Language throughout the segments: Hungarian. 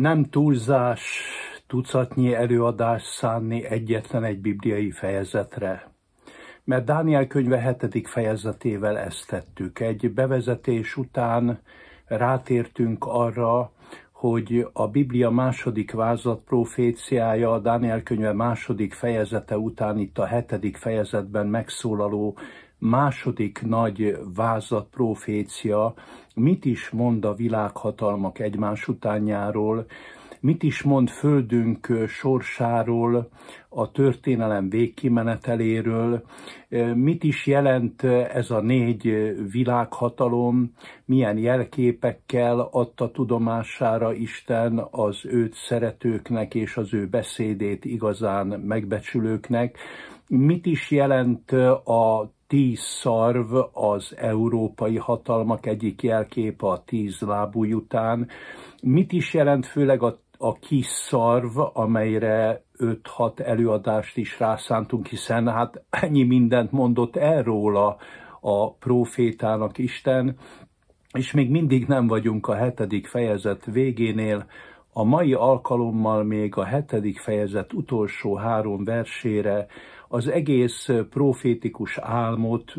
nem túlzás tucatnyi előadás szánni egyetlen egy bibliai fejezetre. Mert Dániel könyve 7. fejezetével ezt tettük. Egy bevezetés után rátértünk arra, hogy a Biblia második vázat proféciája, a Dániel könyve második fejezete után itt a hetedik fejezetben megszólaló második nagy vázat profécia mit is mond a világhatalmak egymás utánjáról, mit is mond földünk sorsáról, a történelem végkimeneteléről, mit is jelent ez a négy világhatalom, milyen jelképekkel adta tudomására Isten az őt szeretőknek és az ő beszédét igazán megbecsülőknek, mit is jelent a tíz szarv az európai hatalmak egyik jelképe a tíz lábú után. Mit is jelent főleg a, a kis szarv, amelyre 5-6 előadást is rászántunk, hiszen hát ennyi mindent mondott el róla a profétának Isten, és még mindig nem vagyunk a hetedik fejezet végénél, a mai alkalommal még a hetedik fejezet utolsó három versére az egész profétikus álmot,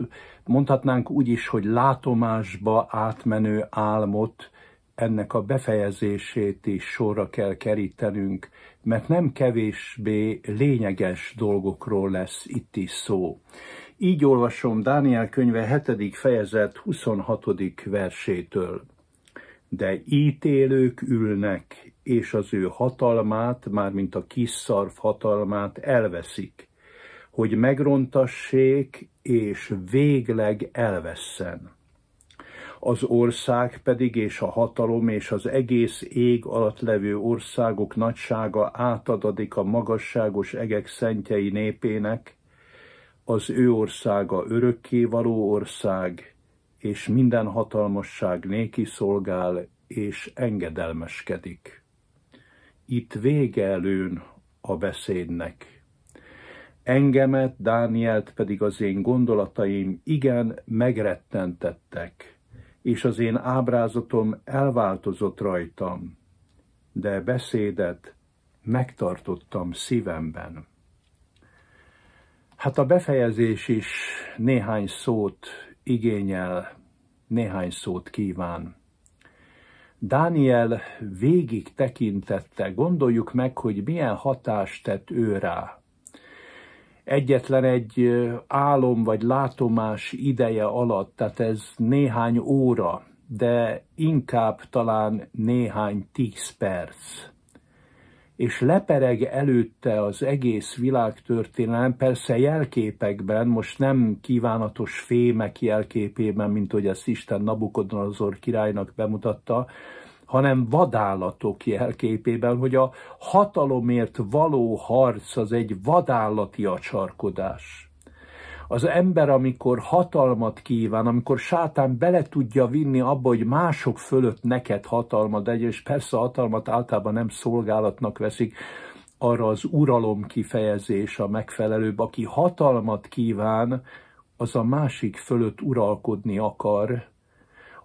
mondhatnánk úgy is, hogy látomásba átmenő álmot, ennek a befejezését is sorra kell kerítenünk, mert nem kevésbé lényeges dolgokról lesz itt is szó. Így olvasom Dániel könyve 7. fejezet 26. versétől. De ítélők ülnek, és az ő hatalmát, mármint a kis szarv hatalmát elveszik, hogy megrontassék és végleg elvesszen. Az ország pedig és a hatalom és az egész ég alatt levő országok nagysága átadadik a magasságos egek szentjei népének, az ő országa örökké való ország, és minden hatalmasság néki szolgál és engedelmeskedik itt vége előn a beszédnek. Engemet, Dánielt pedig az én gondolataim igen megrettentettek, és az én ábrázatom elváltozott rajtam, de beszédet megtartottam szívemben. Hát a befejezés is néhány szót igényel, néhány szót kíván. Dániel végig tekintette, gondoljuk meg, hogy milyen hatást tett ő rá. Egyetlen egy álom vagy látomás ideje alatt, tehát ez néhány óra, de inkább talán néhány tíz perc és lepereg előtte az egész világtörténelem, persze jelképekben, most nem kívánatos fémek jelképében, mint hogy ezt Isten Nabukodonozor királynak bemutatta, hanem vadállatok jelképében, hogy a hatalomért való harc az egy vadállati acsarkodás az ember, amikor hatalmat kíván, amikor sátán bele tudja vinni abba, hogy mások fölött neked hatalmad egy, és persze a hatalmat általában nem szolgálatnak veszik, arra az uralom kifejezés a megfelelőbb, aki hatalmat kíván, az a másik fölött uralkodni akar,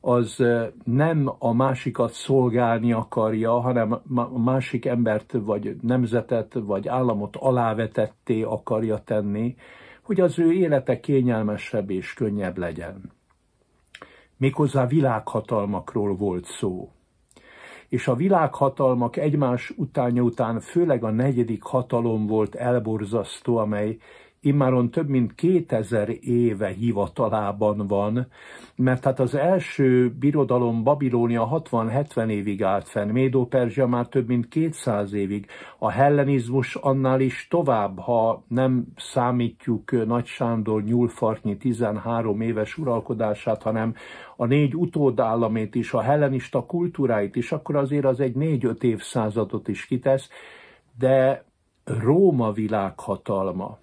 az nem a másikat szolgálni akarja, hanem a másik embert, vagy nemzetet, vagy államot alávetetté akarja tenni, hogy az ő élete kényelmesebb és könnyebb legyen. Méghozzá világhatalmakról volt szó. És a világhatalmak egymás utánja után főleg a negyedik hatalom volt elborzasztó, amely immáron több mint 2000 éve hivatalában van, mert hát az első birodalom Babilónia 60-70 évig állt fenn, Médó-Perzsia már több mint 200 évig, a hellenizmus annál is tovább, ha nem számítjuk Nagy Sándor nyúlfartnyi 13 éves uralkodását, hanem a négy utódállamét is, a hellenista kultúráit is, akkor azért az egy 4-5 évszázadot is kitesz, de Róma világhatalma,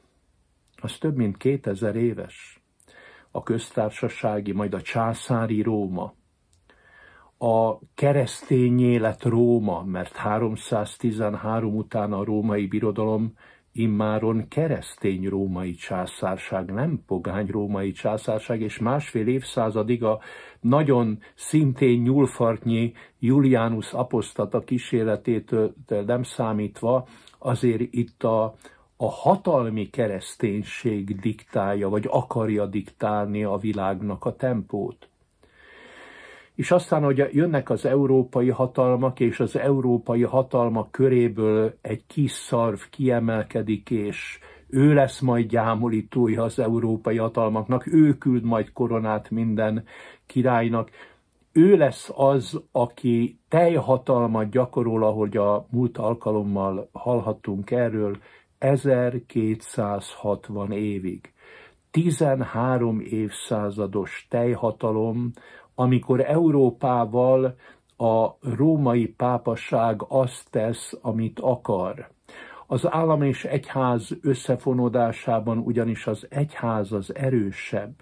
az több mint 2000 éves. A köztársasági, majd a császári Róma. A keresztény élet Róma, mert 313 után a római birodalom immáron keresztény római császárság, nem pogány római császárság, és másfél évszázadig a nagyon szintén nyúlfartnyi Julianus apostata kísérletétől nem számítva, azért itt a a hatalmi kereszténység diktálja, vagy akarja diktálni a világnak a tempót. És aztán, hogy jönnek az európai hatalmak, és az európai hatalmak köréből egy kis szarv kiemelkedik, és ő lesz majd gyámolítója az európai hatalmaknak, ő küld majd koronát minden királynak, ő lesz az, aki teljhatalmat gyakorol, ahogy a múlt alkalommal hallhattunk erről, 1260 évig. 13 évszázados tejhatalom, amikor Európával a római pápaság azt tesz, amit akar. Az állam és egyház összefonódásában ugyanis az egyház az erősebb,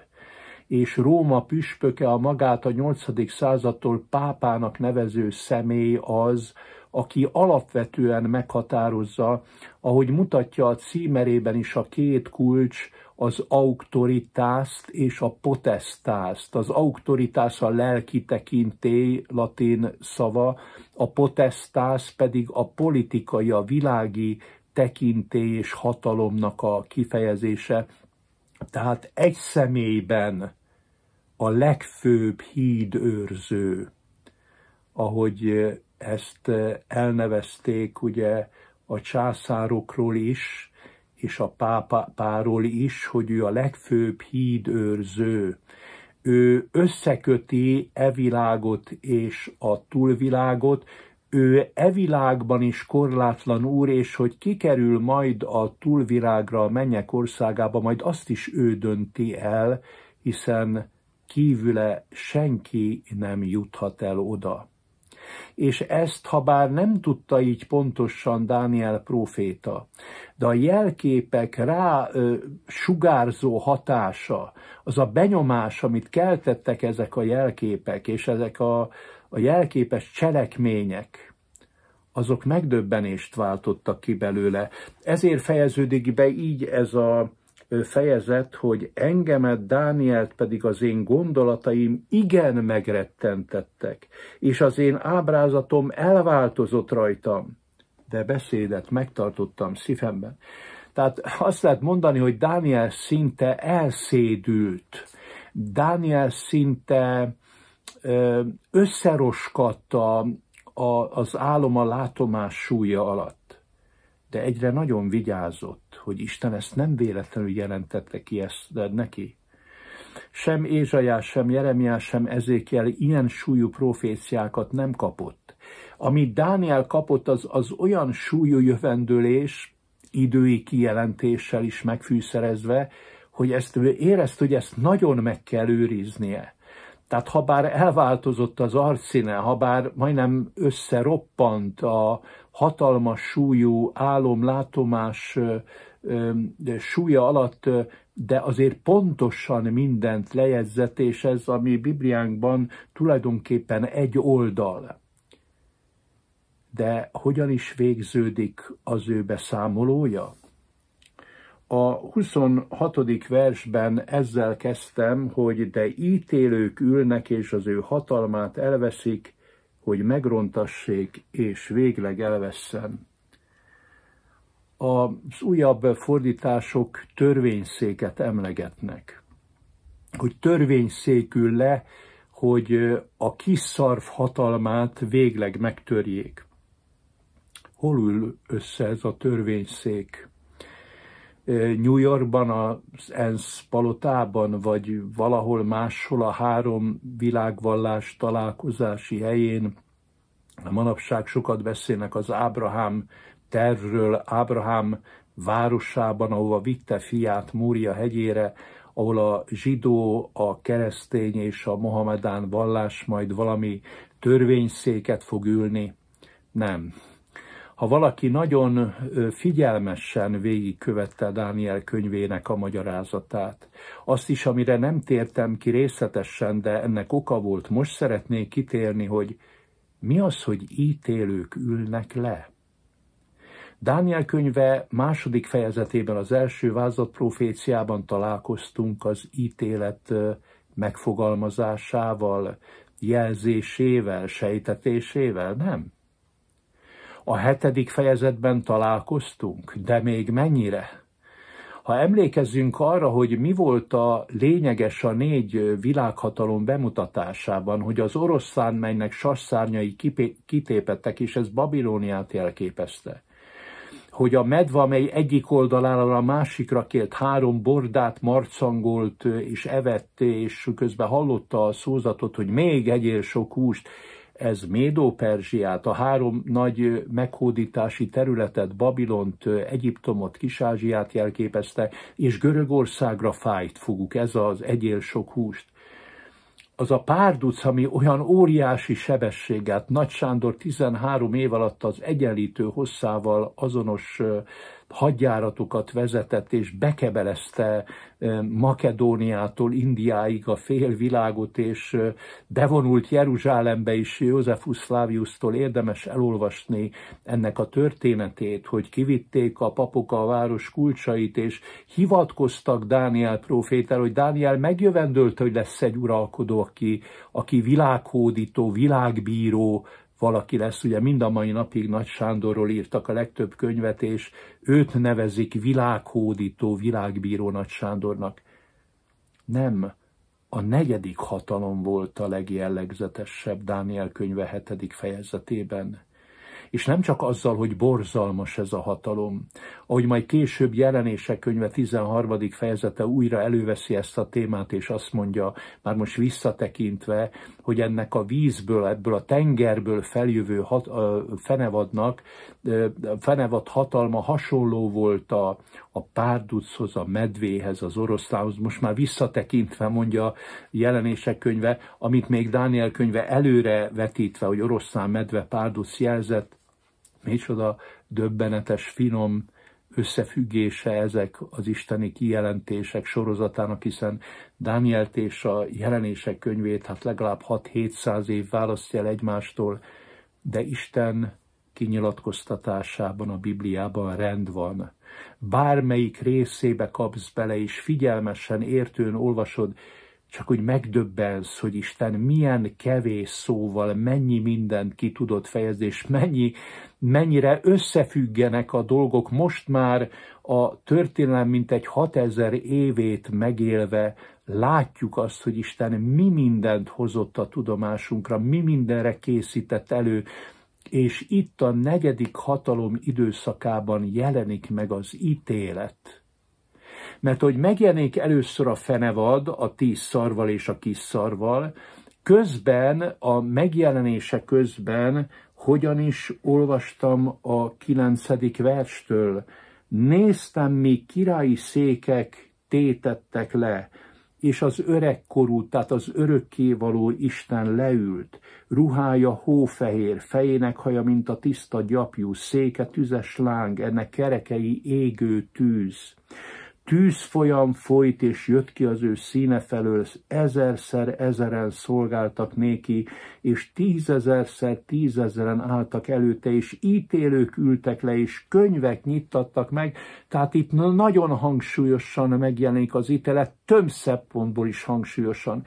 és Róma püspöke a magát a 8. századtól pápának nevező személy az, aki alapvetően meghatározza, ahogy mutatja a címerében is a két kulcs, az auktoritást és a potestást. Az autoritás a lelki tekintély, latin szava, a potestás pedig a politikai, a világi tekintély és hatalomnak a kifejezése. Tehát egy személyben a legfőbb hídőrző, ahogy ezt eh, elnevezték ugye a császárokról is, és a pápáról is, hogy ő a legfőbb hídőrző. Ő összeköti e világot és a túlvilágot, ő e világban is korlátlan úr, és hogy kikerül majd a túlvilágra, a mennyek országába, majd azt is ő dönti el, hiszen kívüle senki nem juthat el oda és ezt ha bár nem tudta így pontosan Dániel próféta, de a jelképek rá ö, sugárzó hatása, az a benyomás, amit keltettek ezek a jelképek, és ezek a, a jelképes cselekmények, azok megdöbbenést váltottak ki belőle. Ezért fejeződik be így ez a, fejezet, hogy engemet, Dánielt pedig az én gondolataim igen megrettentettek, és az én ábrázatom elváltozott rajtam, de beszédet megtartottam szívemben. Tehát azt lehet mondani, hogy Dániel szinte elszédült, Dániel szinte összeroskatta az álom a látomás súlya alatt, de egyre nagyon vigyázott hogy Isten ezt nem véletlenül jelentette ki ezt de neki. Sem Ézsajás, sem Jeremiás, sem Ezékiel ilyen súlyú proféciákat nem kapott. Amit Dániel kapott, az, az olyan súlyú jövendőlés, idői kijelentéssel is megfűszerezve, hogy ezt ő érezt, hogy ezt nagyon meg kell őriznie. Tehát ha bár elváltozott az arcszíne, ha bár majdnem összeroppant a hatalmas súlyú álomlátomás súlya alatt, de azért pontosan mindent lejegyzett, és ez a mi Bibliánkban tulajdonképpen egy oldal. De hogyan is végződik az ő beszámolója? A 26. versben ezzel kezdtem, hogy de ítélők ülnek, és az ő hatalmát elveszik, hogy megrontassék, és végleg elvesszen az újabb fordítások törvényszéket emlegetnek. Hogy törvényszékül le, hogy a kis szarv hatalmát végleg megtörjék. Hol ül össze ez a törvényszék? New Yorkban, az ENSZ palotában, vagy valahol máshol a három világvallás találkozási helyén. A manapság sokat beszélnek az Ábrahám tervről Ábrahám városában, ahova vitte fiát Múria hegyére, ahol a zsidó, a keresztény és a mohamedán vallás majd valami törvényszéket fog ülni. Nem. Ha valaki nagyon figyelmesen végigkövette Dániel könyvének a magyarázatát, azt is, amire nem tértem ki részletesen, de ennek oka volt, most szeretnék kitérni, hogy mi az, hogy ítélők ülnek le? Dániel könyve második fejezetében, az első vázat proféciában találkoztunk az ítélet megfogalmazásával, jelzésével, sejtetésével, nem? A hetedik fejezetben találkoztunk, de még mennyire? Ha emlékezzünk arra, hogy mi volt a lényeges a négy világhatalom bemutatásában, hogy az orosz szármelynek sasszárnyai kitépettek, és ez Babilóniát jelképezte – hogy a medve, amely egyik oldalára a másikra kélt három bordát, marcangolt és evett, és közben hallotta a szózatot, hogy még egyél sok húst, ez Médó-Perzsiát, a három nagy meghódítási területet, Babilont, Egyiptomot, Kisázsiát jelképezte, és Görögországra fájt foguk, ez az egyél sok húst az a párduc, ami olyan óriási sebességet, Nagy Sándor 13 év alatt az egyenlítő hosszával azonos hadjáratukat vezetett és bekebelezte Makedóniától Indiáig a félvilágot, és bevonult Jeruzsálembe is Józefus Szláviusztól érdemes elolvasni ennek a történetét, hogy kivitték a papok a város kulcsait, és hivatkoztak Dániel profétel, hogy Dániel megjövendőlt, hogy lesz egy uralkodó, aki, aki világhódító, világbíró valaki lesz. Ugye mind a mai napig Nagy Sándorról írtak a legtöbb könyvet, és őt nevezik világhódító, világbíró Nagy Sándornak. Nem, a negyedik hatalom volt a legjellegzetesebb Dániel könyve hetedik fejezetében. És nem csak azzal, hogy borzalmas ez a hatalom. Ahogy majd később jelenések könyve 13. fejezete újra előveszi ezt a témát, és azt mondja, már most visszatekintve, hogy ennek a vízből, ebből a tengerből feljövő hat, ö, fenevadnak, ö, fenevad hatalma hasonló volt a, a párduchoz, a medvéhez, az oroszlánhoz, most már visszatekintve mondja jelenések könyve, amit még Dániel könyve előre vetítve, hogy oroszlán medve párduc jelzett, micsoda döbbenetes, finom összefüggése ezek az isteni kijelentések sorozatának, hiszen Dánielt és a jelenések könyvét hát legalább 6-700 év választja el egymástól, de Isten kinyilatkoztatásában, a Bibliában rend van. Bármelyik részébe kapsz bele, és figyelmesen, értőn olvasod, csak úgy megdöbbensz, hogy Isten milyen kevés szóval mennyi mindent ki tudott fejezni, és mennyi, mennyire összefüggenek a dolgok most már a történelem egy 6000 évét megélve, látjuk azt, hogy Isten mi mindent hozott a tudomásunkra, mi mindenre készített elő, és itt a negyedik hatalom időszakában jelenik meg az ítélet mert hogy megjelenik először a fenevad a tíz szarval és a kis szarval, közben, a megjelenése közben hogyan is olvastam a kilencedik verstől, néztem, mi királyi székek tétettek le, és az öregkorú, tehát az örökkévaló Isten leült, ruhája hófehér, fejének haja, mint a tiszta gyapjú, széke tüzes láng, ennek kerekei égő tűz tűzfolyam folyt, és jött ki az ő színe felől, ezerszer ezeren szolgáltak néki, és tízezerszer tízezeren álltak előtte, és ítélők ültek le, és könyvek nyittattak meg, tehát itt nagyon hangsúlyosan megjelenik az ítélet, több szempontból is hangsúlyosan.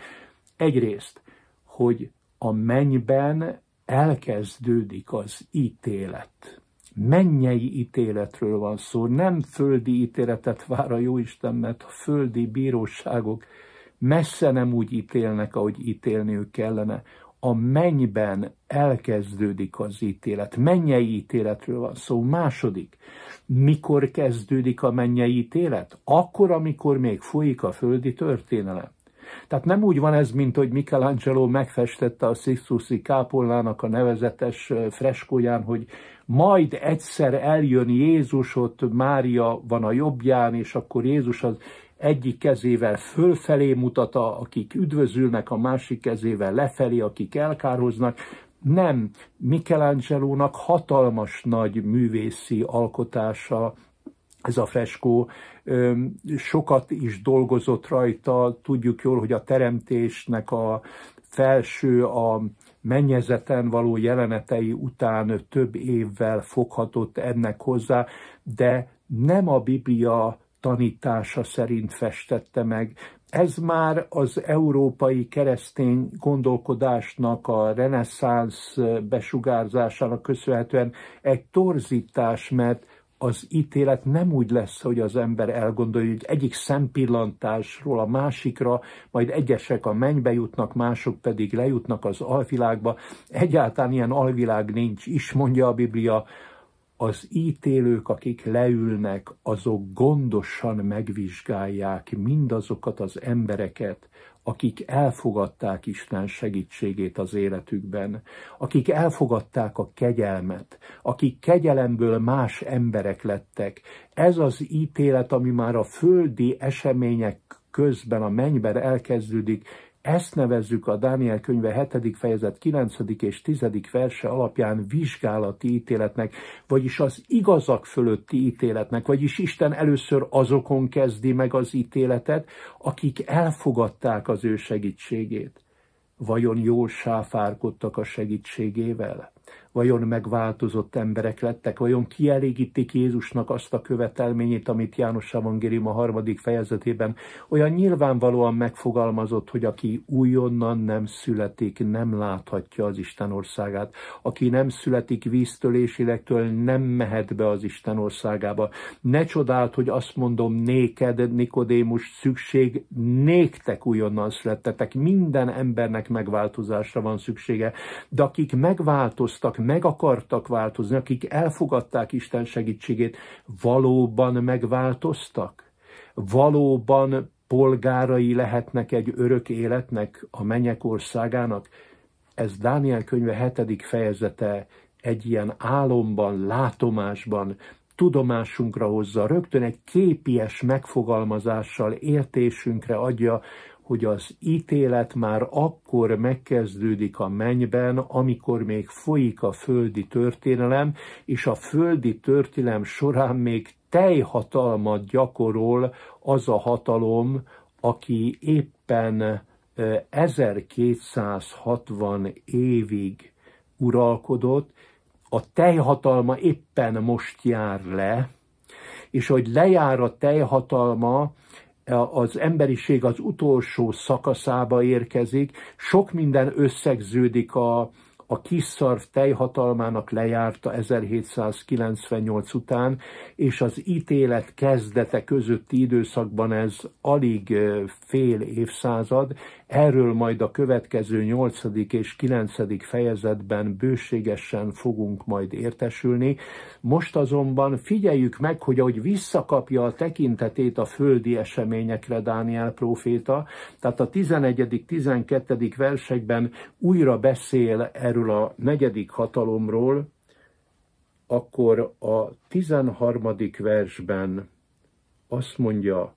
Egyrészt, hogy a mennyben elkezdődik az ítélet mennyei ítéletről van szó, nem földi ítéletet vár a Jóisten, mert a földi bíróságok messze nem úgy ítélnek, ahogy ítélniük kellene. A mennyben elkezdődik az ítélet. Mennyei ítéletről van szó. Második, mikor kezdődik a mennyei ítélet? Akkor, amikor még folyik a földi történelem. Tehát nem úgy van ez, mint hogy Michelangelo megfestette a Sixtuszi kápolnának a nevezetes freskóján, hogy majd egyszer eljön Jézus, ott Mária van a jobbján, és akkor Jézus az egyik kezével fölfelé mutat, akik üdvözülnek, a másik kezével lefelé, akik elkároznak. Nem, Michelangelo-nak hatalmas nagy művészi alkotása ez a freskó sokat is dolgozott rajta, tudjuk jól, hogy a teremtésnek a felső, a mennyezeten való jelenetei után több évvel foghatott ennek hozzá, de nem a Biblia tanítása szerint festette meg. Ez már az európai keresztény gondolkodásnak, a reneszánsz besugárzásának köszönhetően egy torzítás, mert az ítélet nem úgy lesz, hogy az ember elgondolja, hogy egyik szempillantásról a másikra, majd egyesek a mennybe jutnak, mások pedig lejutnak az alvilágba. Egyáltalán ilyen alvilág nincs is, mondja a Biblia, az ítélők, akik leülnek, azok gondosan megvizsgálják mindazokat az embereket, akik elfogadták Isten segítségét az életükben, akik elfogadták a kegyelmet, akik kegyelemből más emberek lettek. Ez az ítélet, ami már a földi események közben a mennyben elkezdődik, ezt nevezzük a Dániel könyve 7. fejezet 9. és 10. verse alapján vizsgálati ítéletnek, vagyis az igazak fölötti ítéletnek, vagyis Isten először azokon kezdi meg az ítéletet, akik elfogadták az ő segítségét. Vajon jól sáfárkodtak a segítségével? vajon megváltozott emberek lettek, vajon kielégítik Jézusnak azt a követelményét, amit János Evangélium a harmadik fejezetében olyan nyilvánvalóan megfogalmazott, hogy aki újonnan nem születik, nem láthatja az Isten országát. Aki nem születik víztől és élektől, nem mehet be az Isten országába. Ne csodált, hogy azt mondom néked, Nikodémus, szükség néktek újonnan születtetek. Minden embernek megváltozásra van szüksége, de akik megváltoztak, meg akartak változni, akik elfogadták Isten segítségét, valóban megváltoztak? Valóban polgárai lehetnek egy örök életnek, a mennyek országának? Ez Dániel könyve hetedik fejezete egy ilyen álomban, látomásban tudomásunkra hozza, rögtön egy képies megfogalmazással értésünkre adja, hogy az ítélet már akkor megkezdődik a mennyben, amikor még folyik a földi történelem, és a földi történelem során még teljhatalmat gyakorol az a hatalom, aki éppen 1260 évig uralkodott, a teljhatalma éppen most jár le, és hogy lejár a teljhatalma, az emberiség az utolsó szakaszába érkezik, sok minden összegződik a, a kis szarv teljhatalmának lejárta 1798 után, és az ítélet kezdete közötti időszakban ez alig fél évszázad, erről majd a következő 8. és 9. fejezetben bőségesen fogunk majd értesülni. Most azonban figyeljük meg, hogy ahogy visszakapja a tekintetét a földi eseményekre Dániel próféta, tehát a 11.-12. versekben újra beszél erről erről a negyedik hatalomról, akkor a 13. versben azt mondja,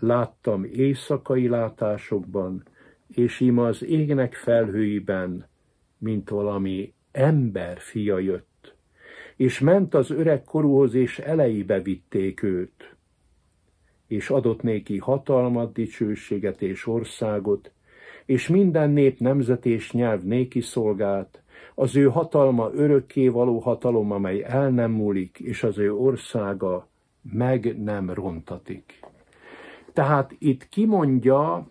láttam éjszakai látásokban, és ima az égnek felhőiben, mint valami ember fia jött, és ment az öreg korúhoz, és elejébe vitték őt, és adott néki hatalmat, dicsőséget és országot, és minden nép, nemzet és nyelv néki szolgált, az ő hatalma örökké való hatalom, amely el nem múlik, és az ő országa meg nem rontatik. Tehát itt kimondja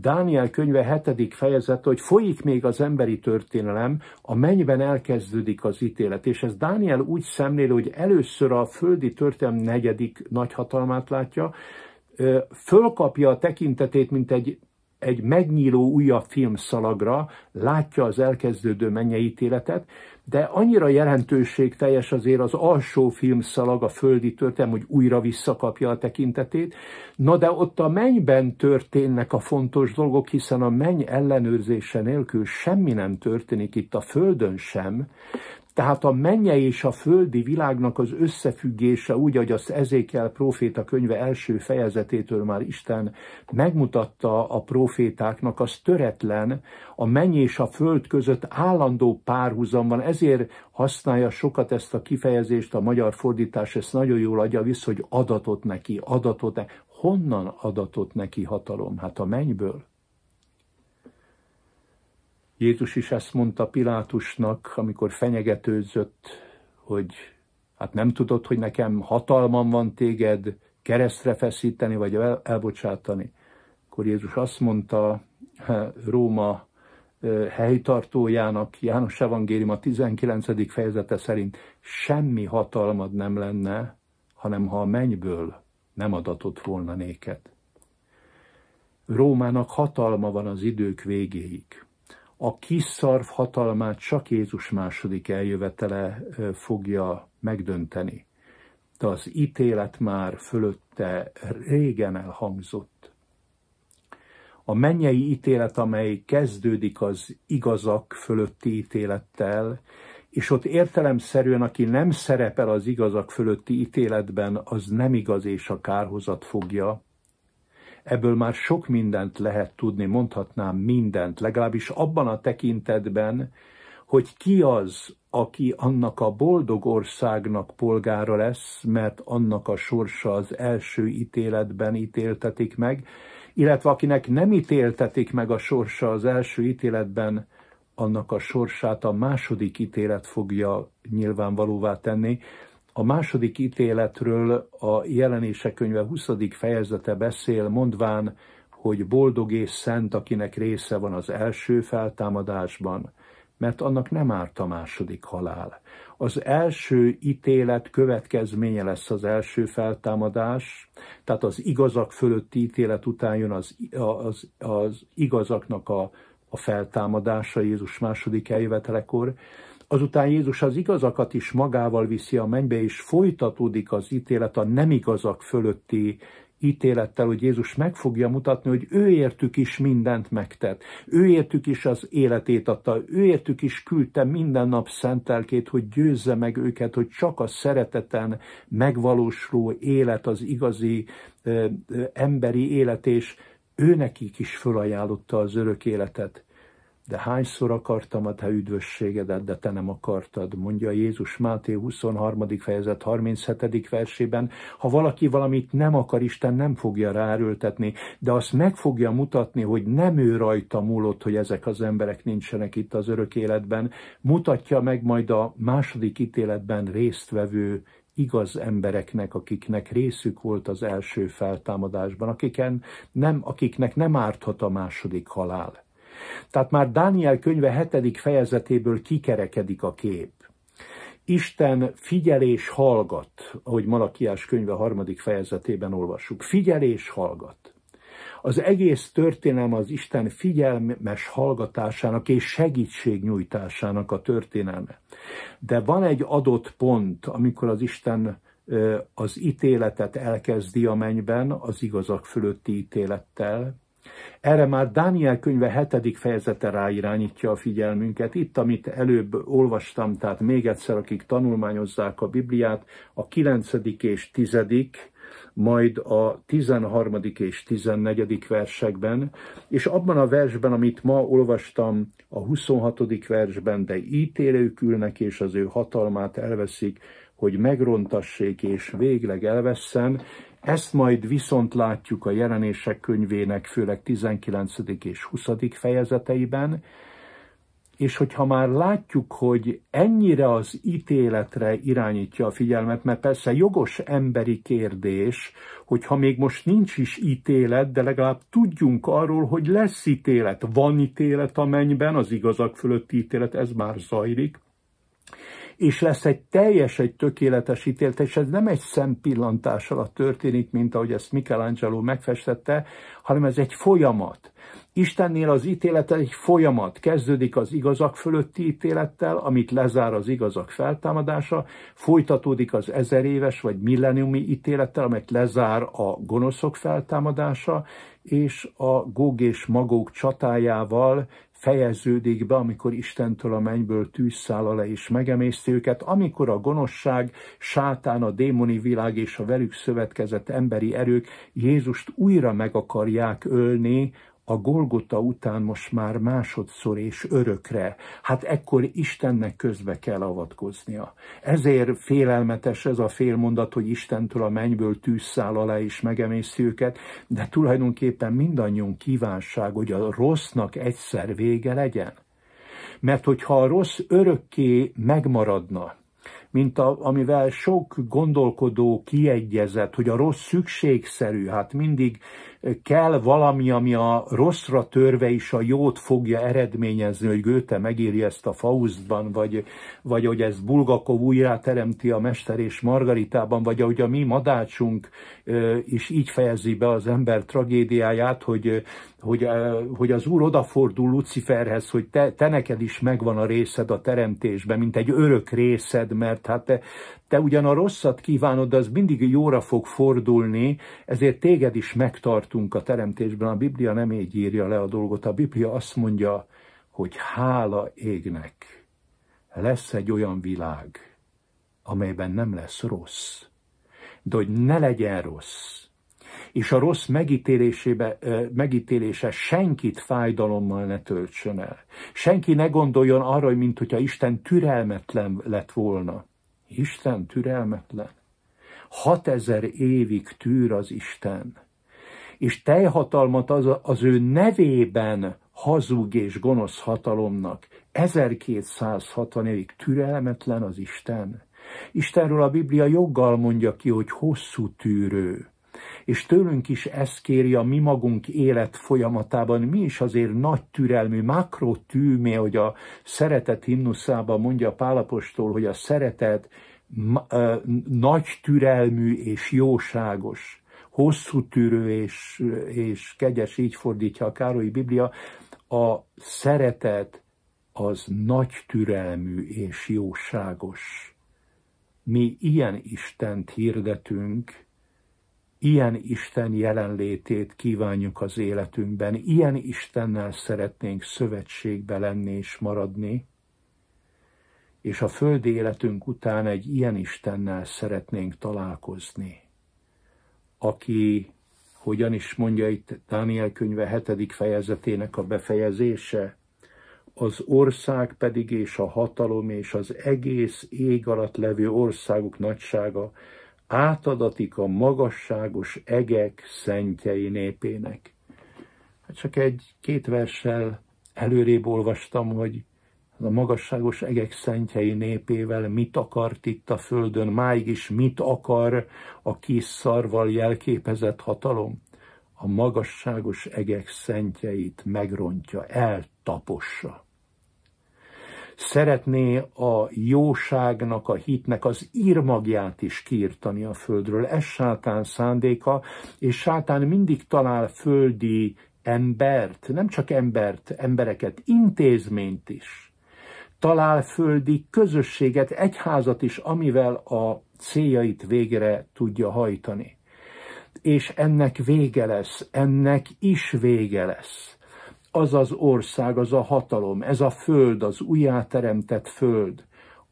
Dániel könyve 7. fejezet, hogy folyik még az emberi történelem, a mennyben elkezdődik az ítélet. És ez Dániel úgy szemlél, hogy először a földi történelem negyedik nagyhatalmát látja, fölkapja a tekintetét, mint egy egy megnyíló újabb film szalagra látja az elkezdődő mennyeitéletet, de annyira jelentőség teljes azért az alsó filmszalag a földi történet, hogy újra visszakapja a tekintetét. Na de ott a mennyben történnek a fontos dolgok, hiszen a menny ellenőrzése nélkül semmi nem történik itt a földön sem. Tehát a mennyei és a földi világnak az összefüggése, úgy, ahogy az Ezékel proféta könyve első fejezetétől már Isten megmutatta a profétáknak, az töretlen, a mennyi és a föld között állandó párhuzam van, ezért használja sokat ezt a kifejezést, a magyar fordítás ezt nagyon jól adja vissza, hogy adatot neki, adatot neki. Honnan adatot neki hatalom? Hát a mennyből. Jézus is ezt mondta Pilátusnak, amikor fenyegetőzött, hogy hát nem tudod, hogy nekem hatalmam van téged keresztre feszíteni, vagy elbocsátani. Akkor Jézus azt mondta Róma helytartójának, János Evangélium a 19. fejezete szerint, semmi hatalmad nem lenne, hanem ha a mennyből nem adatott volna néked. Rómának hatalma van az idők végéig a kis szarv hatalmát csak Jézus második eljövetele fogja megdönteni. De az ítélet már fölötte régen elhangzott. A mennyei ítélet, amely kezdődik az igazak fölötti ítélettel, és ott értelemszerűen, aki nem szerepel az igazak fölötti ítéletben, az nem igaz és a kárhozat fogja, Ebből már sok mindent lehet tudni, mondhatnám mindent, legalábbis abban a tekintetben, hogy ki az, aki annak a boldog országnak polgára lesz, mert annak a sorsa az első ítéletben ítéltetik meg, illetve akinek nem ítéltetik meg a sorsa az első ítéletben, annak a sorsát a második ítélet fogja nyilvánvalóvá tenni. A második ítéletről a jelenések könyve 20. fejezete beszél, mondván, hogy boldog és szent, akinek része van az első feltámadásban, mert annak nem árt a második halál. Az első ítélet következménye lesz az első feltámadás, tehát az igazak fölötti ítélet után jön az, az, az igazaknak a, a feltámadása Jézus második eljövetelekor, Azután Jézus az igazakat is magával viszi a mennybe, és folytatódik az ítélet a nem igazak fölötti ítélettel, hogy Jézus meg fogja mutatni, hogy ő értük is mindent megtett. Ő értük is az életét adta, ő értük is küldte minden nap szentelkét, hogy győzze meg őket, hogy csak a szereteten megvalósuló élet az igazi emberi élet, és ő nekik is fölajánlotta az örök életet de hányszor akartam a te üdvösségedet, de te nem akartad, mondja Jézus Máté 23. fejezet 37. versében. Ha valaki valamit nem akar, Isten nem fogja ráerőltetni, de azt meg fogja mutatni, hogy nem ő rajta múlott, hogy ezek az emberek nincsenek itt az örök életben. Mutatja meg majd a második ítéletben résztvevő igaz embereknek, akiknek részük volt az első feltámadásban, akiken nem, akiknek nem árthat a második halál. Tehát már Dániel könyve hetedik fejezetéből kikerekedik a kép. Isten figyelés hallgat, ahogy Malakiás könyve harmadik fejezetében olvassuk. Figyelés hallgat. Az egész történelem az Isten figyelmes hallgatásának és segítségnyújtásának a történelme. De van egy adott pont, amikor az Isten az ítéletet elkezdi a mennyben, az igazak fölötti ítélettel, erre már Dániel könyve 7. fejezete ráirányítja a figyelmünket. Itt, amit előbb olvastam, tehát még egyszer, akik tanulmányozzák a Bibliát, a 9. és 10 majd a 13. és 14. versekben, és abban a versben, amit ma olvastam, a 26. versben, de ítélők ülnek, és az ő hatalmát elveszik, hogy megrontassék és végleg elveszem, ezt majd viszont látjuk a jelenések könyvének, főleg 19. és 20. fejezeteiben, és hogyha már látjuk, hogy ennyire az ítéletre irányítja a figyelmet, mert persze jogos emberi kérdés, hogyha még most nincs is ítélet, de legalább tudjunk arról, hogy lesz ítélet. Van ítélet a mennyben, az igazak fölötti ítélet, ez már zajlik és lesz egy teljes, egy tökéletes ítélet, és ez nem egy szempillantás alatt történik, mint ahogy ezt Michelangelo megfestette, hanem ez egy folyamat. Istennél az ítélet egy folyamat. Kezdődik az igazak fölötti ítélettel, amit lezár az igazak feltámadása, folytatódik az ezer éves vagy milleniumi ítélettel, amit lezár a gonoszok feltámadása, és a Gog és Magók csatájával fejeződik be, amikor Istentől a mennyből tűzszáll le és megemészti őket, amikor a gonoszság, sátán, a démoni világ és a velük szövetkezett emberi erők Jézust újra meg akarják ölni, a Golgota után most már másodszor és örökre. Hát ekkor Istennek közbe kell avatkoznia. Ezért félelmetes ez a félmondat, hogy Istentől a mennyből tűzszál alá és megemészi őket, de tulajdonképpen mindannyiunk kívánság, hogy a rossznak egyszer vége legyen. Mert hogyha a rossz örökké megmaradna, mint a, amivel sok gondolkodó kiegyezett, hogy a rossz szükségszerű, hát mindig kell valami, ami a rosszra törve is a jót fogja eredményezni, hogy Göte megírja ezt a Faustban, vagy, vagy hogy ez Bulgakov újra teremti a Mester és Margaritában, vagy ahogy a mi madácsunk is így fejezi be az ember tragédiáját, hogy hogy, hogy az úr odafordul Luciferhez, hogy te, te neked is megvan a részed a teremtésben, mint egy örök részed, mert hát te, te ugyan a rosszat kívánod, de az mindig jóra fog fordulni, ezért téged is megtartunk a teremtésben. A Biblia nem így írja le a dolgot. A Biblia azt mondja, hogy hála égnek lesz egy olyan világ, amelyben nem lesz rossz. De hogy ne legyen rossz, és a rossz megítélésébe, megítélése senkit fájdalommal ne töltsön el. Senki ne gondoljon arra, hogy mint hogyha Isten türelmetlen lett volna. Isten türelmetlen. Hat ezer évig tűr az Isten. És teljhatalmat az, az ő nevében hazug és gonosz hatalomnak. 1260 évig türelmetlen az Isten. Istenről a Biblia joggal mondja ki, hogy hosszú tűrő és tőlünk is ezt kéri a mi magunk élet folyamatában. Mi is azért nagy türelmű, makró tűmé, hogy a szeretet himnuszában mondja Pálapostól, hogy a szeretet nagy türelmű és jóságos, hosszú tűrő és, és kegyes, így fordítja a Károlyi Biblia, a szeretet az nagy türelmű és jóságos. Mi ilyen Istent hirdetünk, Ilyen Isten jelenlétét kívánjuk az életünkben, ilyen Istennel szeretnénk szövetségbe lenni és maradni, és a földi életünk után egy ilyen Istennel szeretnénk találkozni, aki, hogyan is mondja itt Dániel könyve 7. fejezetének a befejezése, az ország pedig és a hatalom és az egész ég alatt levő országok nagysága átadatik a magasságos egek szentjei népének. Hát csak egy-két verssel előrébb olvastam, hogy a magasságos egek szentjei népével mit akart itt a földön, máig is mit akar a kis szarval jelképezett hatalom. A magasságos egek szentjeit megrontja, eltapossa. Szeretné a jóságnak, a hitnek az írmagját is kiirtani a földről. Ez sátán szándéka, és sátán mindig talál földi embert, nem csak embert, embereket, intézményt is. Talál földi közösséget, egyházat is, amivel a céljait végre tudja hajtani. És ennek vége lesz, ennek is vége lesz az az ország, az a hatalom, ez a föld, az újjáteremtett föld,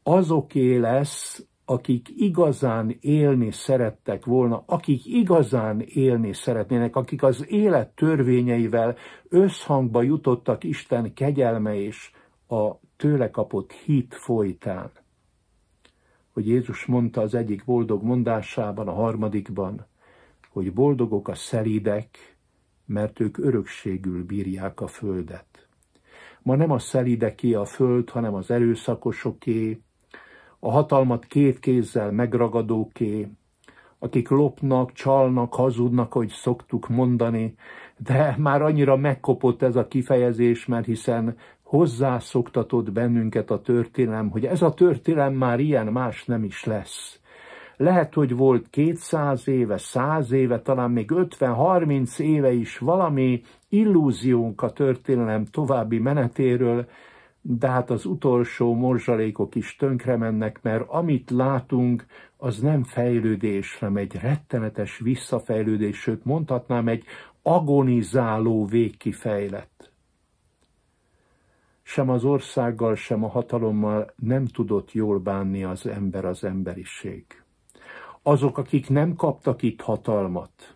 azoké lesz, akik igazán élni szerettek volna, akik igazán élni szeretnének, akik az élet törvényeivel összhangba jutottak Isten kegyelme és a tőle kapott hit folytán. Hogy Jézus mondta az egyik boldog mondásában, a harmadikban, hogy boldogok a szelidek, mert ők örökségül bírják a földet. Ma nem a szelideké a föld, hanem az erőszakosoké, a hatalmat két kézzel megragadóké, akik lopnak, csalnak, hazudnak, ahogy szoktuk mondani, de már annyira megkopott ez a kifejezés, mert hiszen hozzászoktatott bennünket a történelem, hogy ez a történelem már ilyen más nem is lesz lehet, hogy volt 200 éve, 100 éve, talán még 50-30 éve is valami illúziónk a történelem további menetéről, de hát az utolsó morzsalékok is tönkre mennek, mert amit látunk, az nem fejlődés, hanem egy rettenetes visszafejlődés, sőt mondhatnám egy agonizáló végkifejlett. Sem az országgal, sem a hatalommal nem tudott jól bánni az ember az emberiség azok, akik nem kaptak itt hatalmat,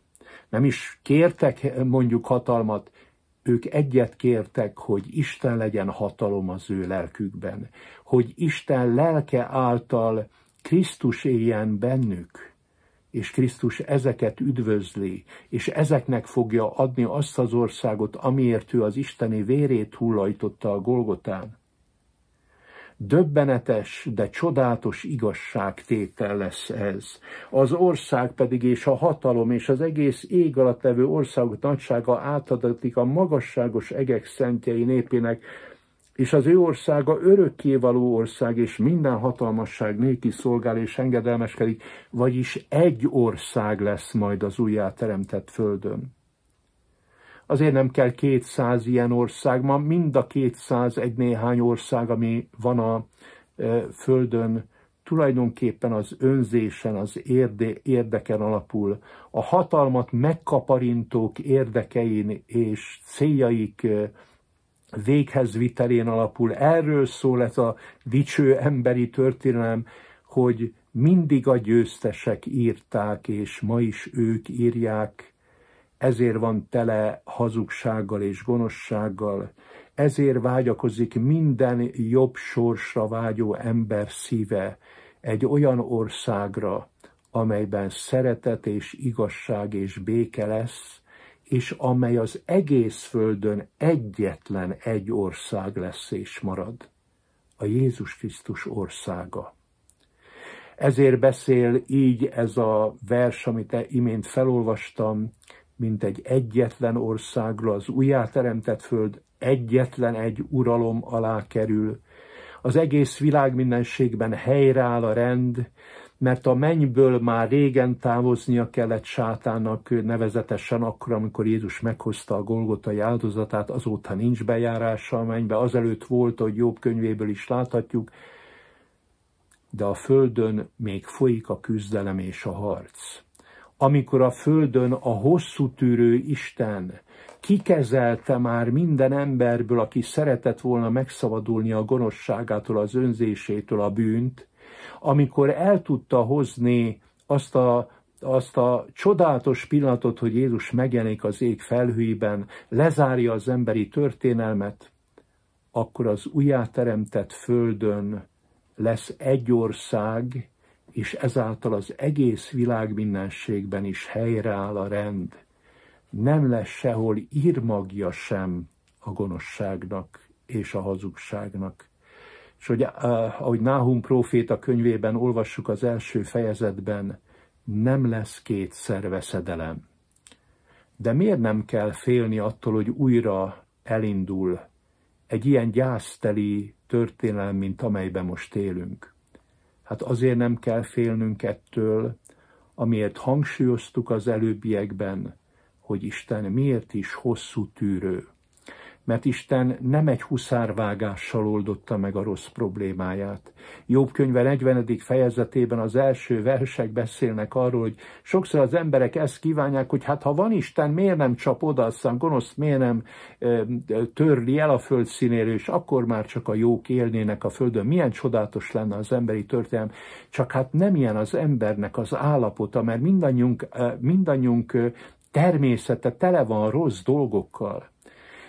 nem is kértek mondjuk hatalmat, ők egyet kértek, hogy Isten legyen hatalom az ő lelkükben, hogy Isten lelke által Krisztus éljen bennük, és Krisztus ezeket üdvözli, és ezeknek fogja adni azt az országot, amiért ő az Isteni vérét hullajtotta a Golgotán. Döbbenetes, de csodálatos igazságtétel lesz ez. Az ország pedig és a hatalom és az egész ég alatt levő országok nagysága átadatik a magasságos egek szentjei népének, és az ő országa való ország, és minden hatalmasság néki szolgál és engedelmeskedik, vagyis egy ország lesz majd az újjá teremtett földön. Azért nem kell 200 ilyen ország, ma mind a 200 egy néhány ország, ami van a Földön, tulajdonképpen az önzésen, az érde, érdeken alapul, a hatalmat megkaparintók érdekein és céljaik véghez vitelén alapul. Erről szól ez a dicső emberi történelem, hogy mindig a győztesek írták, és ma is ők írják ezért van tele hazugsággal és gonoszsággal, ezért vágyakozik minden jobb sorsra vágyó ember szíve egy olyan országra, amelyben szeretet és igazság és béke lesz, és amely az egész földön egyetlen egy ország lesz és marad, a Jézus Krisztus országa. Ezért beszél így ez a vers, amit imént felolvastam, mint egy egyetlen országra az újjáteremtett föld egyetlen egy uralom alá kerül. Az egész világ mindenségben helyreáll a rend, mert a mennyből már régen távoznia kellett sátának, nevezetesen akkor, amikor Jézus meghozta a Golgotai áldozatát, azóta nincs bejárása a mennybe, azelőtt volt, hogy jobb könyvéből is láthatjuk, de a földön még folyik a küzdelem és a harc amikor a földön a hosszú tűrő Isten kikezelte már minden emberből, aki szeretett volna megszabadulni a gonoszságától, az önzésétől a bűnt, amikor el tudta hozni azt a azt a csodálatos pillanatot, hogy Jézus megjelenik az ég felhőiben, lezárja az emberi történelmet, akkor az újjáteremtett földön lesz egy ország, és ezáltal az egész világ mindenségben is helyreáll a rend. Nem lesz sehol írmagja sem a gonoszságnak és a hazugságnak. És hogy, ahogy Nahum próféta könyvében olvassuk az első fejezetben, nem lesz kétszer veszedelem. De miért nem kell félni attól, hogy újra elindul egy ilyen gyászteli történelem, mint amelyben most élünk? hát azért nem kell félnünk ettől, amiért hangsúlyoztuk az előbbiekben, hogy Isten miért is hosszú tűrő mert Isten nem egy huszárvágással oldotta meg a rossz problémáját. Jobb könyve 40. fejezetében az első versek beszélnek arról, hogy sokszor az emberek ezt kívánják, hogy hát ha van Isten, miért nem csap oda, aztán gonosz miért nem e, törli el a föld színéről, és akkor már csak a jók élnének a földön. Milyen csodálatos lenne az emberi történelem, csak hát nem ilyen az embernek az állapota, mert mindannyiunk, mindannyiunk természete tele van rossz dolgokkal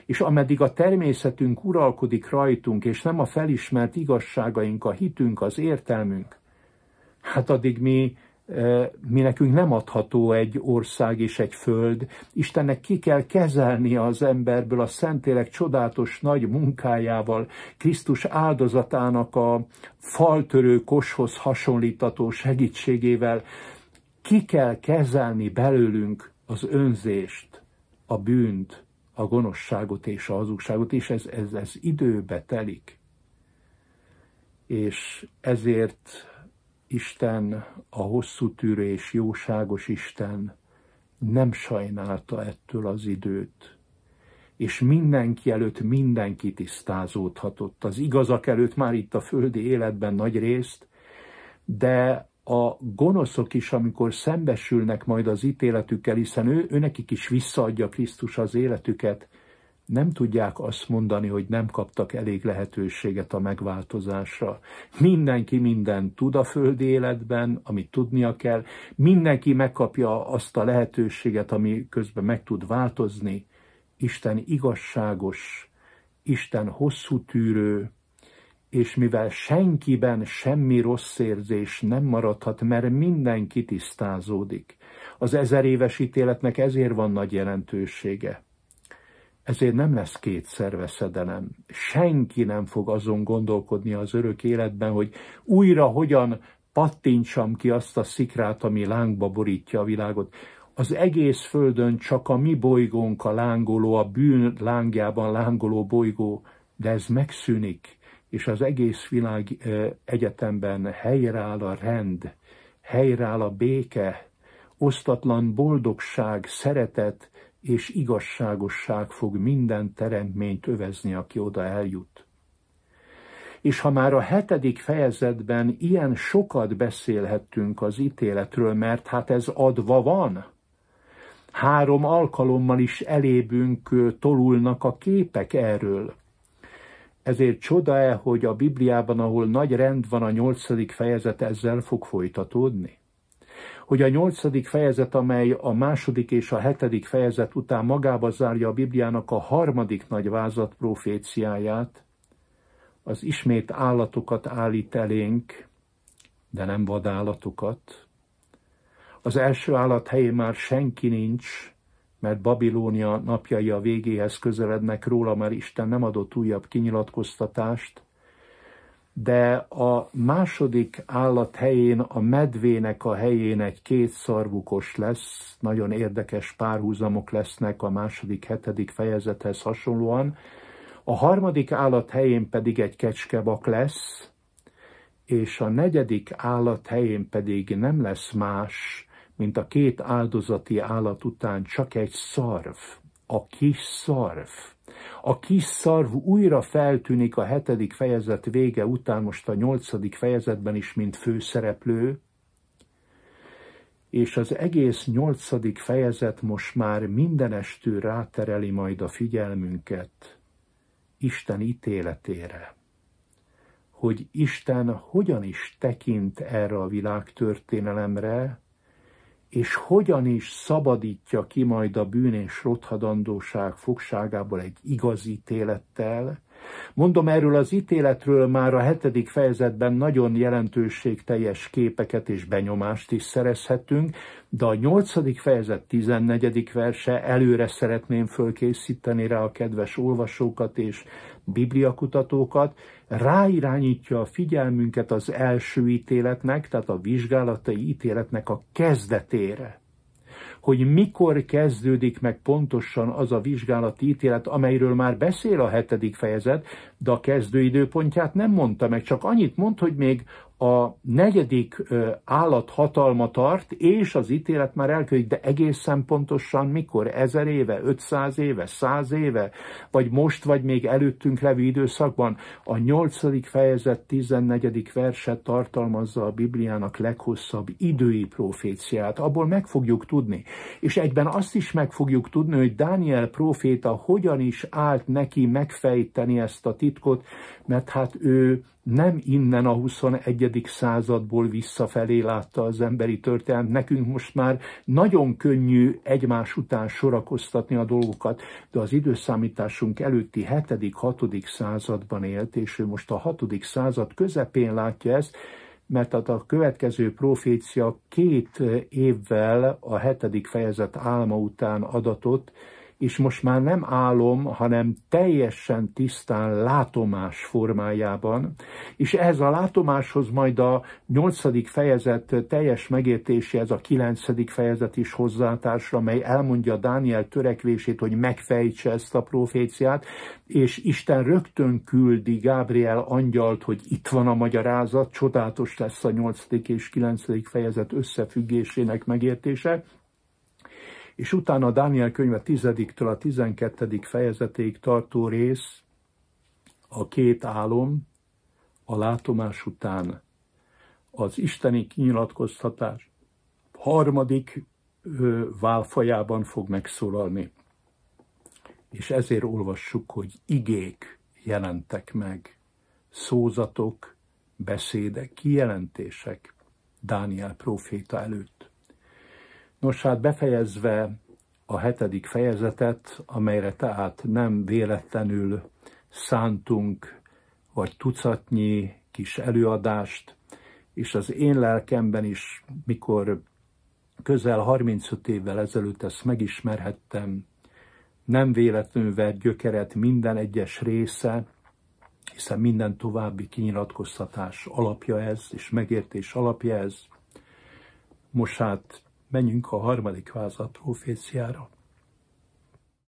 és ameddig a természetünk uralkodik rajtunk, és nem a felismert igazságaink, a hitünk, az értelmünk, hát addig mi, e, mi nekünk nem adható egy ország és egy föld. Istennek ki kell kezelnie az emberből a Szentlélek csodálatos nagy munkájával, Krisztus áldozatának a faltörő koshoz hasonlítató segítségével, ki kell kezelni belőlünk az önzést, a bűnt, a gonoszságot és a hazugságot, és ez, ez, ez időbe telik. És ezért Isten, a hosszú tűrés, jóságos Isten nem sajnálta ettől az időt és mindenki előtt mindenki tisztázódhatott. Az igazak előtt már itt a földi életben nagy részt, de a gonoszok is, amikor szembesülnek majd az ítéletükkel, hiszen ő, őnekik is visszaadja Krisztus az életüket, nem tudják azt mondani, hogy nem kaptak elég lehetőséget a megváltozásra. Mindenki minden tud a földi életben, amit tudnia kell, mindenki megkapja azt a lehetőséget, ami közben meg tud változni. Isten igazságos, Isten hosszú tűrő, és mivel senkiben semmi rossz érzés nem maradhat, mert mindenki tisztázódik. Az ezer éves ítéletnek ezért van nagy jelentősége. Ezért nem lesz kétszer veszedelem. Senki nem fog azon gondolkodni az örök életben, hogy újra hogyan pattintsam ki azt a szikrát, ami lángba borítja a világot. Az egész földön csak a mi bolygónk a lángoló, a bűn lángjában lángoló bolygó, de ez megszűnik és az egész világ egyetemben helyreáll a rend, helyreáll a béke, osztatlan boldogság, szeretet és igazságosság fog minden teremtményt övezni, aki oda eljut. És ha már a hetedik fejezetben ilyen sokat beszélhettünk az ítéletről, mert hát ez adva van, három alkalommal is elébünk tolulnak a képek erről – ezért csoda-e, hogy a Bibliában, ahol nagy rend van a nyolcadik fejezet, ezzel fog folytatódni? Hogy a nyolcadik fejezet, amely a második és a hetedik fejezet után magába zárja a Bibliának a harmadik nagy vázat proféciáját, az ismét állatokat állít elénk, de nem vadállatokat. Az első állat helyén már senki nincs, mert Babilónia napjai a végéhez közelednek, róla már Isten nem adott újabb kinyilatkoztatást, de a második állat helyén, a medvének a helyén egy két szarvukos lesz, nagyon érdekes párhuzamok lesznek a második, hetedik fejezethez hasonlóan, a harmadik állat helyén pedig egy kecskebak lesz, és a negyedik állat helyén pedig nem lesz más, mint a két áldozati állat után csak egy szarv, a kis szarv. A kis szarv újra feltűnik a hetedik fejezet vége után, most a nyolcadik fejezetben is, mint főszereplő, és az egész nyolcadik fejezet most már mindenestül rátereli majd a figyelmünket Isten ítéletére, hogy Isten hogyan is tekint erre a világtörténelemre, és hogyan is szabadítja ki majd a bűn és rothadandóság fogságából egy igazi ítélettel, Mondom erről az ítéletről már a hetedik fejezetben nagyon jelentőségteljes képeket és benyomást is szerezhetünk, de a nyolcadik fejezet 14. verse előre szeretném fölkészíteni rá a kedves olvasókat és bibliakutatókat, ráirányítja a figyelmünket az első ítéletnek, tehát a vizsgálatai ítéletnek a kezdetére hogy mikor kezdődik meg pontosan az a vizsgálati ítélet, amelyről már beszél a hetedik fejezet, de a kezdő időpontját nem mondta meg, csak annyit mond, hogy még a negyedik állat hatalma tart, és az ítélet már elkönyv, de egészen pontosan mikor? Ezer éve, 500 éve, 100 éve, vagy most, vagy még előttünk levő időszakban? A nyolcadik fejezet 14. verset tartalmazza a Bibliának leghosszabb idői proféciát. Abból meg fogjuk tudni. És egyben azt is meg fogjuk tudni, hogy Dániel proféta hogyan is állt neki megfejteni ezt a titkot, mert hát ő nem innen a 21. századból visszafelé látta az emberi történet. Nekünk most már nagyon könnyű egymás után sorakoztatni a dolgokat, de az időszámításunk előtti 7.-6. században élt, és ő most a 6. század közepén látja ezt, mert hát a következő profécia két évvel a hetedik fejezet álma után adatott, és most már nem álom, hanem teljesen tisztán látomás formájában, és ehhez a látomáshoz majd a nyolcadik fejezet teljes ez a kilencedik fejezet is hozzátársa, mely elmondja Dániel törekvését, hogy megfejtse ezt a proféciát, és Isten rögtön küldi Gábriel angyalt, hogy itt van a magyarázat, csodálatos lesz a nyolcadik és kilencedik fejezet összefüggésének megértése, és utána a Dániel könyve 10-től a 12. fejezetéig tartó rész, a két álom, a látomás után, az isteni kinyilatkoztatás harmadik válfajában fog megszólalni. És ezért olvassuk, hogy igék jelentek meg, szózatok, beszédek, kijelentések Dániel próféta előtt. Nos hát befejezve a hetedik fejezetet, amelyre tehát nem véletlenül szántunk, vagy tucatnyi kis előadást, és az én lelkemben is, mikor közel 35 évvel ezelőtt ezt megismerhettem, nem véletlenül vett gyökeret minden egyes része, hiszen minden további kinyilatkoztatás alapja ez, és megértés alapja ez. Most hát menjünk a harmadik házat proféciára.